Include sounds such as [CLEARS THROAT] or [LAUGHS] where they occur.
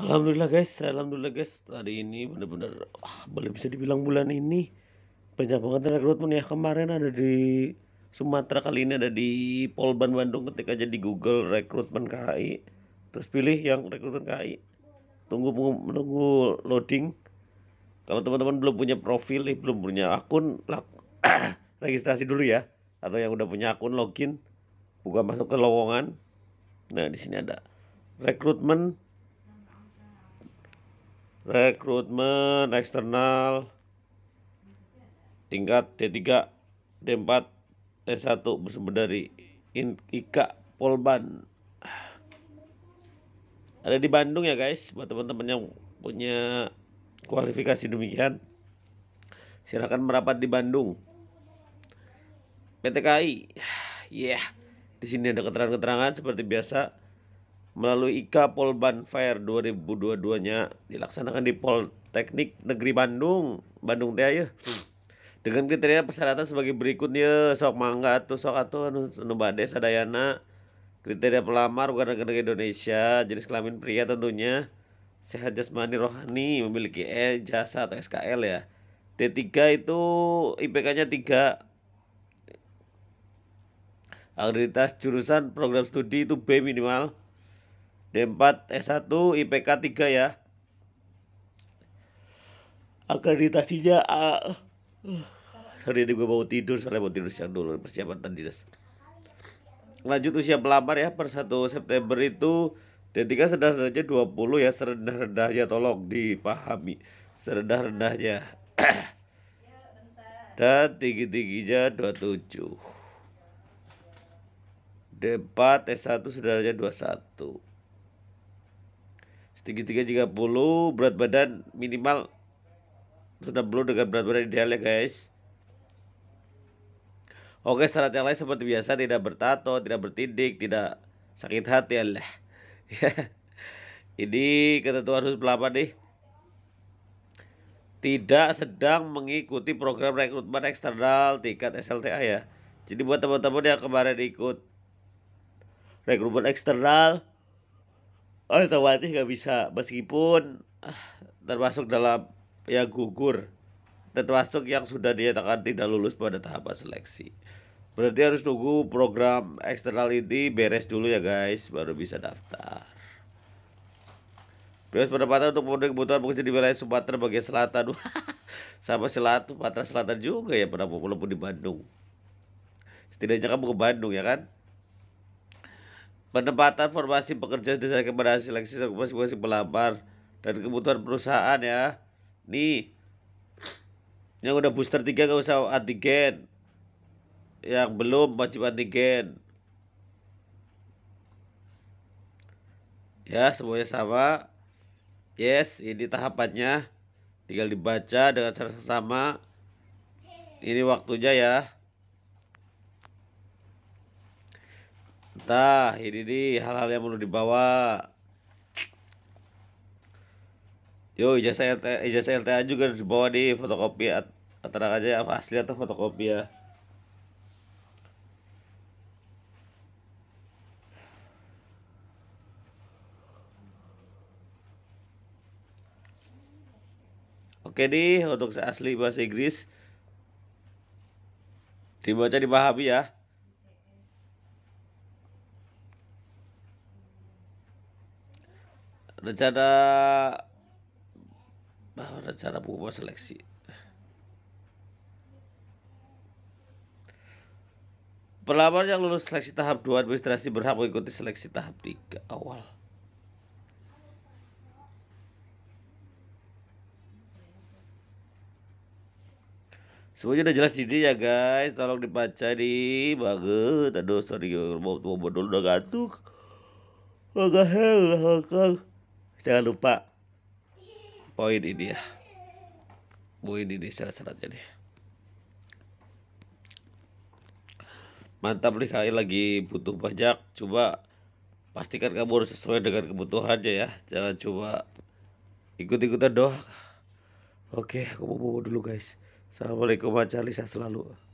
Alhamdulillah guys, alhamdulillah guys. Hari ini benar-benar ah, boleh bisa dibilang bulan ini banyak banget rekrutmen ya. Kemarin ada di Sumatera, kali ini ada di Polban Bandung. Ketika jadi Google rekrutmen KAI, terus pilih yang rekrutmen KAI. Tunggu menunggu loading. Kalau teman-teman belum punya profil, eh, belum punya akun, lak, [COUGHS] registrasi dulu ya. Atau yang udah punya akun login, buka masuk ke lowongan. Nah di sini ada rekrutmen rekrutmen eksternal tingkat D3, D4, T 1 bersumber dari IKA Polban. Ada di Bandung ya guys, buat teman-teman yang punya kualifikasi demikian. silahkan merapat di Bandung. PTKI. Ya, [SIGHS] yeah. di sini ada keterangan-keterangan seperti biasa melalui IKA Polban Fair 2022-nya dilaksanakan di Teknik Negeri Bandung, Bandung teh ya. Dengan kriteria persyaratan sebagai berikutnya sok mangga atau sok atau anu, anu Desa sadayana kriteria pelamar warga negara Indonesia jenis kelamin pria tentunya sehat jasmani rohani memiliki E jasa atau SKL ya D3 itu IPK-nya 3 Akreditas jurusan program studi itu B minimal D4 S1 IPK 3 ya akreditasinya A ah, eh. sorry ini gue mau tidur soalnya mau tidur siang dulu persiapan tadi lanjut usia pelamar ya per 1 September itu D3 serendah-rendahnya 20 ya serendah-rendahnya tolong dipahami serendah-rendahnya [CLEARS THROAT] dan tinggi-tingginya 27 D4 S1 serendah-rendahnya 21 setinggi 30 berat badan minimal 60 dengan berat badan ideal ya guys Oke syarat yang lain seperti biasa tidak bertato, tidak bertindik, tidak sakit hati ya lah [LAUGHS] Ini ketentuan harus berapa nih. Tidak sedang mengikuti program rekrutmen eksternal tingkat SLTA ya. Jadi buat teman-teman yang kemarin ikut rekrutmen eksternal oh itu Tawati nggak bisa meskipun ah, termasuk dalam ya gugur termasuk yang sudah dinyatakan tidak lulus pada tahapan seleksi. Berarti harus tunggu program eksternal ini beres dulu ya guys, baru bisa daftar. Bebas pendapatan untuk memenuhi kebutuhan mungkin di wilayah Sumatera bagian selatan. [LAUGHS] Sama selatan, Sumatera selatan juga ya, pernah walaupun di Bandung. Setidaknya kamu ke Bandung ya kan? penempatan formasi pekerja desa kepada seleksi masing-masing pelamar dan kebutuhan perusahaan ya nih yang udah booster 3 gak usah antigen yang belum wajib antigen ya semuanya sama yes ini tahapannya tinggal dibaca dengan cara sama ini waktunya ya Tah, ini nih hal-hal yang perlu dibawa. Yo, ijazah LTA, ijazah LTA juga dibawa di fotokopi antara aja ya, apa asli atau fotokopi ya. Oke nih, untuk asli bahasa Inggris dibaca dipahami ya. rencana bahwa rencana pengumuman seleksi Pelamar yang lulus seleksi tahap 2 administrasi berhak mengikuti seleksi tahap 3 awal. Semuanya udah jelas jadi ya guys, tolong dibaca di bagus Aduh, sorry, mau dulu udah gantuk. Agak hell, jangan lupa poin ini ya poin ini syarat-syaratnya nih mantap nih kalian lagi butuh pajak coba pastikan kamu harus sesuai dengan kebutuhan aja ya jangan coba ikut-ikutan doang oke aku mau bobo dulu guys assalamualaikum warahmatullahi saya selalu